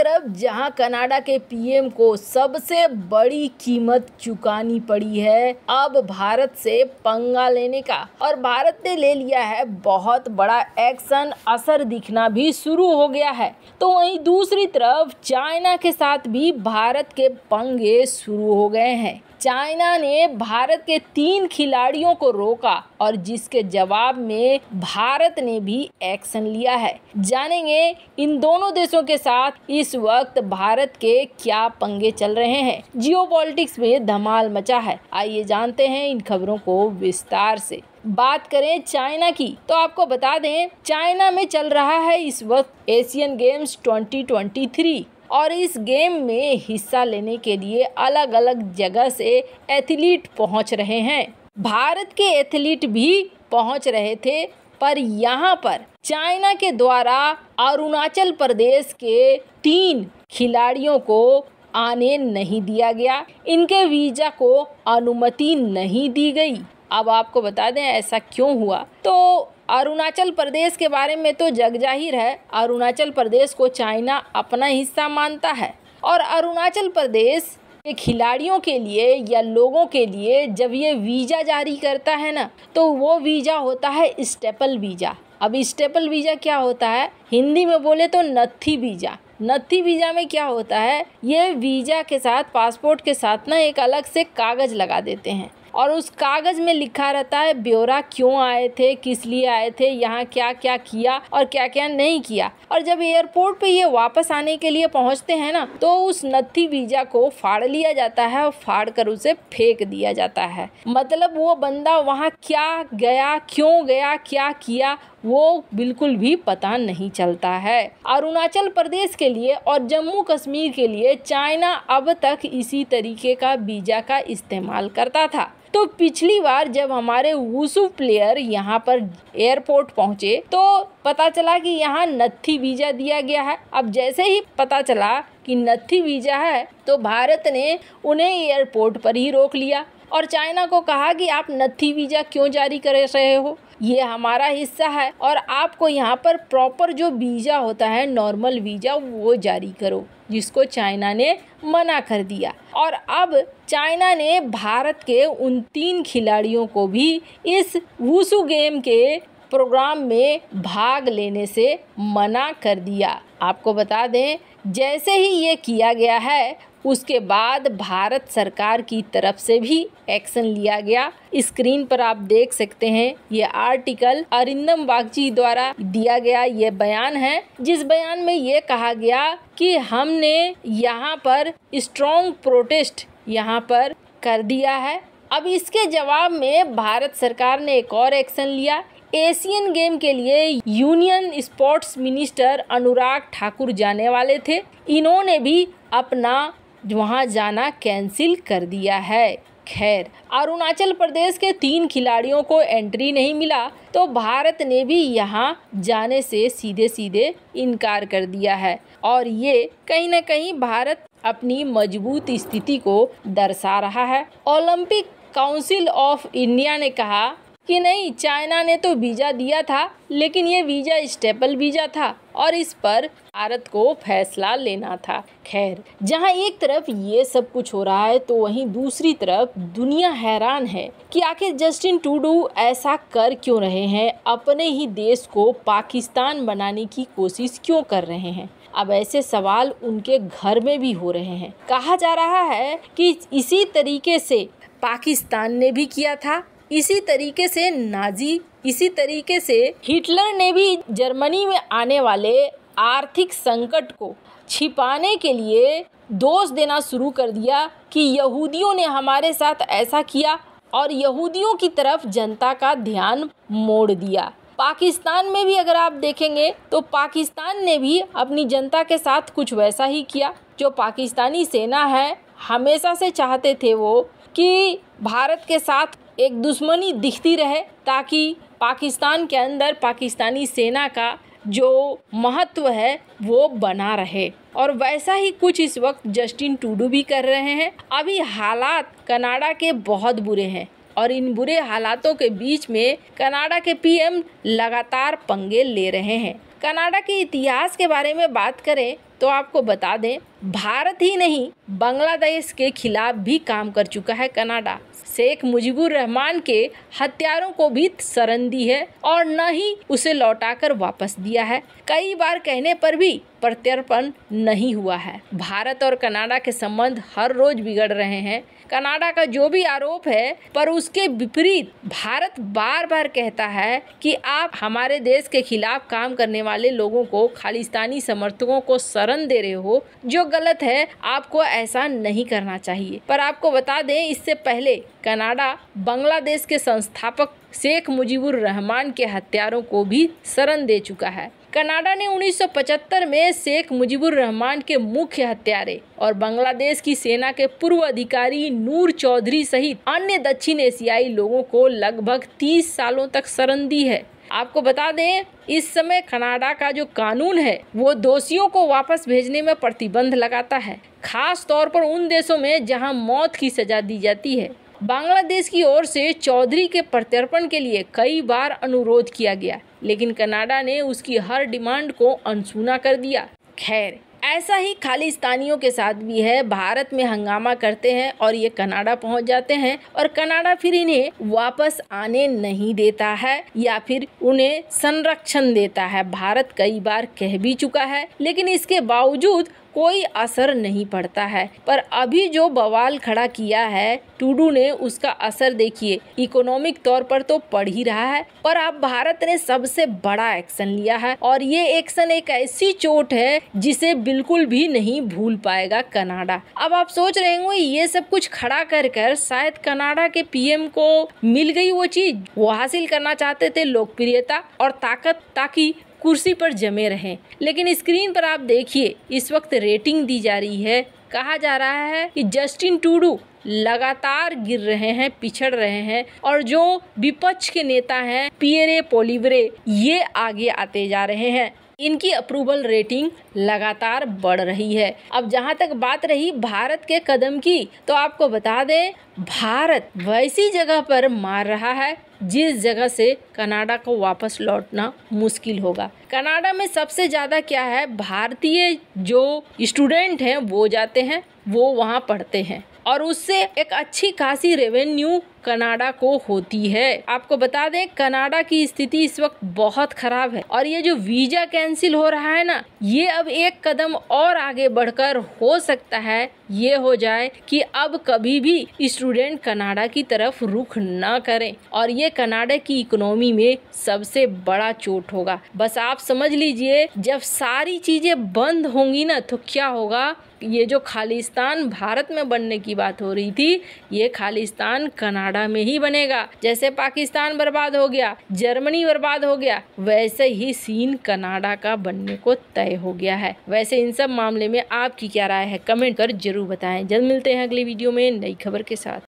तरफ जहां कनाडा के पीएम को सबसे बड़ी कीमत चुकानी पड़ी है अब भारत से पंगा लेने का और भारत ने ले लिया है बहुत बड़ा एक्शन असर दिखना भी शुरू हो गया है तो वहीं दूसरी तरफ चाइना के साथ भी भारत के पंगे शुरू हो गए हैं चाइना ने भारत के तीन खिलाड़ियों को रोका और जिसके जवाब में भारत ने भी एक्शन लिया है जानेंगे इन दोनों देशों के साथ इस वक्त भारत के क्या पंगे चल रहे हैं जियो में धमाल मचा है आइए जानते हैं इन खबरों को विस्तार से बात करें चाइना की तो आपको बता दें चाइना में चल रहा है इस वक्त एशियन गेम्स 2023 और इस गेम में हिस्सा लेने के लिए अलग अलग जगह से एथलीट पहुंच रहे हैं भारत के एथलीट भी पहुंच रहे थे पर यहाँ पर चाइना के द्वारा अरुणाचल प्रदेश के तीन खिलाड़ियों को आने नहीं दिया गया इनके वीजा को अनुमति नहीं दी गई अब आपको बता दें ऐसा क्यों हुआ तो अरुणाचल प्रदेश के बारे में तो जग जाहिर है अरुणाचल प्रदेश को चाइना अपना हिस्सा मानता है और अरुणाचल प्रदेश के खिलाड़ियों के लिए या लोगों के लिए जब ये वीज़ा जारी करता है ना तो वो वीज़ा होता है स्टेपल वीज़ा अब स्टेपल वीज़ा क्या होता है हिंदी में बोले तो नत्थी वीज़ा नत्थी वीज़ा में क्या होता है ये वीज़ा के साथ पासपोर्ट के साथ ना एक अलग से कागज़ लगा देते हैं और उस कागज़ में लिखा रहता है ब्यौरा क्यों आए थे किस लिए आए थे यहाँ क्या क्या किया और क्या क्या नहीं किया और जब एयरपोर्ट पे ये वापस आने के लिए पहुँचते हैं ना तो उस नत्थी वीजा को फाड़ लिया जाता है और फाड़ कर उसे फेंक दिया जाता है मतलब वो बंदा वहाँ क्या गया क्यों गया क्या किया वो बिल्कुल भी पता नहीं चलता है अरुणाचल प्रदेश के लिए और जम्मू कश्मीर के लिए चाइना अब तक इसी तरीके का वीज़ा का इस्तेमाल करता था तो पिछली बार जब हमारे वुसु प्लेयर यहाँ पर एयरपोर्ट पहुँचे तो पता चला कि यहाँ नत्थी वीज़ा दिया गया है अब जैसे ही पता चला कि नत्थी वीज़ा है तो भारत ने उन्हें एयरपोर्ट पर ही रोक लिया और चाइना को कहा कि आप नत्थी वीज़ा क्यों जारी कर रहे हो ये हमारा हिस्सा है और आपको यहाँ पर प्रॉपर जो वीज़ा होता है नॉर्मल वीज़ा वो जारी करो जिसको चाइना ने मना कर दिया और अब चाइना ने भारत के उन तीन खिलाड़ियों को भी इस वुसु गेम के प्रोग्राम में भाग लेने से मना कर दिया आपको बता दें जैसे ही ये किया गया है उसके बाद भारत सरकार की तरफ से भी एक्शन लिया गया स्क्रीन पर आप देख सकते हैं ये आर्टिकल अरिंदम बागची द्वारा दिया गया ये बयान है जिस बयान में ये कहा गया कि हमने यहाँ पर स्ट्रॉन्ग प्रोटेस्ट यहाँ पर कर दिया है अब इसके जवाब में भारत सरकार ने एक और एक्शन लिया एशियन गेम के लिए union sports minister Anurag Thakur जाने वाले थे इन्होंने भी अपना वहाँ जाना कैंसिल कर दिया है खैर अरुणाचल प्रदेश के तीन खिलाड़ियों को एंट्री नहीं मिला तो भारत ने भी यहाँ जाने से सीधे सीधे इनकार कर दिया है और ये कहीं ना कहीं भारत अपनी मजबूत स्थिति को दर्शा रहा है ओलंपिक काउंसिल ऑफ इंडिया ने कहा कि नहीं चाइना ने तो वीज़ा दिया था लेकिन ये वीज़ा स्टेपल वीज़ा था और इस पर भारत को फैसला लेना था खैर जहां एक तरफ ये सब कुछ हो रहा है तो वहीं दूसरी तरफ दुनिया हैरान है कि आखिर जस्टिन टूडू ऐसा कर क्यों रहे हैं अपने ही देश को पाकिस्तान बनाने की कोशिश क्यों कर रहे हैं अब ऐसे सवाल उनके घर में भी हो रहे हैं कहा जा रहा है कि इसी तरीके से पाकिस्तान ने भी किया था इसी तरीके से नाजी इसी तरीके से हिटलर ने भी जर्मनी में आने वाले आर्थिक संकट को छिपाने के लिए दोष देना शुरू कर दिया कि यहूदियों ने हमारे साथ ऐसा किया और यहूदियों की तरफ जनता का ध्यान मोड़ दिया पाकिस्तान में भी अगर आप देखेंगे तो पाकिस्तान ने भी अपनी जनता के साथ कुछ वैसा ही किया जो पाकिस्तानी सेना है हमेशा से चाहते थे वो कि भारत के साथ एक दुश्मनी दिखती रहे ताकि पाकिस्तान के अंदर पाकिस्तानी सेना का जो महत्व है वो बना रहे और वैसा ही कुछ इस वक्त जस्टिन टूडू भी कर रहे हैं अभी हालात कनाडा के बहुत बुरे हैं और इन बुरे हालातों के बीच में कनाडा के पीएम लगातार पंगे ले रहे हैं कनाडा के इतिहास के बारे में बात करें तो आपको बता दें भारत ही नहीं बांग्लादेश के खिलाफ भी काम कर चुका है कनाडा शेख मुजीबुर रहमान के हथियारों को भी शरण दी है और न ही उसे लौटाकर वापस दिया है कई बार कहने पर भी प्रत्यर्पण नहीं हुआ है भारत और कनाडा के संबंध हर रोज बिगड़ रहे हैं कनाडा का जो भी आरोप है पर उसके विपरीत भारत बार बार कहता है कि आप हमारे देश के खिलाफ काम करने वाले लोगों को खालिस्तानी समर्थकों को शरण दे रहे हो जो गलत है आपको ऐसा नहीं करना चाहिए पर आपको बता दें इससे पहले कनाडा बांग्लादेश के संस्थापक शेख मुजीबुर रहमान के हत्यारों को भी शरण दे चुका है कनाडा ने 1975 में शेख मुजीबुर रहमान के मुख्य हत्यारे और बांग्लादेश की सेना के पूर्व अधिकारी नूर चौधरी सहित अन्य दक्षिण एशियाई लोगों को लगभग 30 सालों तक शरण दी है आपको बता दें इस समय कनाडा का जो कानून है वो दोषियों को वापस भेजने में प्रतिबंध लगाता है खास तौर पर उन देशों में जहां मौत की सजा दी जाती है बांग्लादेश की ओर से चौधरी के प्रत्यर्पण के लिए कई बार अनुरोध किया गया लेकिन कनाडा ने उसकी हर डिमांड को अनसुना कर दिया खैर ऐसा ही खालिस्तानियों के साथ भी है भारत में हंगामा करते हैं और ये कनाडा पहुंच जाते हैं और कनाडा फिर इन्हें वापस आने नहीं देता है या फिर उन्हें संरक्षण देता है भारत कई बार कह भी चुका है लेकिन इसके बावजूद कोई असर नहीं पड़ता है पर अभी जो बवाल खड़ा किया है टूडू ने उसका असर देखिए इकोनॉमिक तौर पर तो पड़ ही रहा है पर अब भारत ने सबसे बड़ा एक्शन लिया है और ये एक्शन एक ऐसी चोट है जिसे बिल्कुल भी नहीं भूल पाएगा कनाडा अब आप सोच रहे होंगे ये सब कुछ खड़ा कर कर शायद कनाडा के पीएम को मिल गई वो चीज वो हासिल करना चाहते थे लोकप्रियता और ताकत ताकि कुर्सी पर जमे रहें लेकिन स्क्रीन पर आप देखिए इस वक्त रेटिंग दी जा रही है कहा जा रहा है कि जस्टिन टूडू लगातार गिर रहे हैं पिछड़ रहे हैं और जो विपक्ष के नेता हैं पियरे पोलिवरे ये आगे आते जा रहे हैं इनकी अप्रूवल रेटिंग लगातार बढ़ रही है अब जहाँ तक बात रही भारत के कदम की तो आपको बता दें भारत वैसी जगह पर मार रहा है जिस जगह से कनाडा को वापस लौटना मुश्किल होगा कनाडा में सबसे ज़्यादा क्या है भारतीय जो स्टूडेंट हैं वो जाते हैं वो वहाँ पढ़ते हैं और उससे एक अच्छी खासी रेवेन्यू कनाडा को होती है आपको बता दें कनाडा की स्थिति इस वक्त बहुत खराब है और ये जो वीजा कैंसिल हो रहा है ना ये अब एक कदम और आगे बढ़कर हो सकता है ये हो जाए कि अब कभी भी स्टूडेंट कनाडा की तरफ रुख ना करें और ये कनाडा की इकोनॉमी में सबसे बड़ा चोट होगा बस आप समझ लीजिए जब सारी चीजें बंद होंगी ना तो क्या होगा ये जो खालिस्तान भारत में बनने की बात हो रही थी ये खालिस्तान कनाडा कनाडा में ही बनेगा जैसे पाकिस्तान बर्बाद हो गया जर्मनी बर्बाद हो गया वैसे ही सीन कनाडा का बनने को तय हो गया है वैसे इन सब मामले में आपकी क्या राय है कमेंट कर जरूर बताएं जल्द मिलते हैं अगले वीडियो में नई खबर के साथ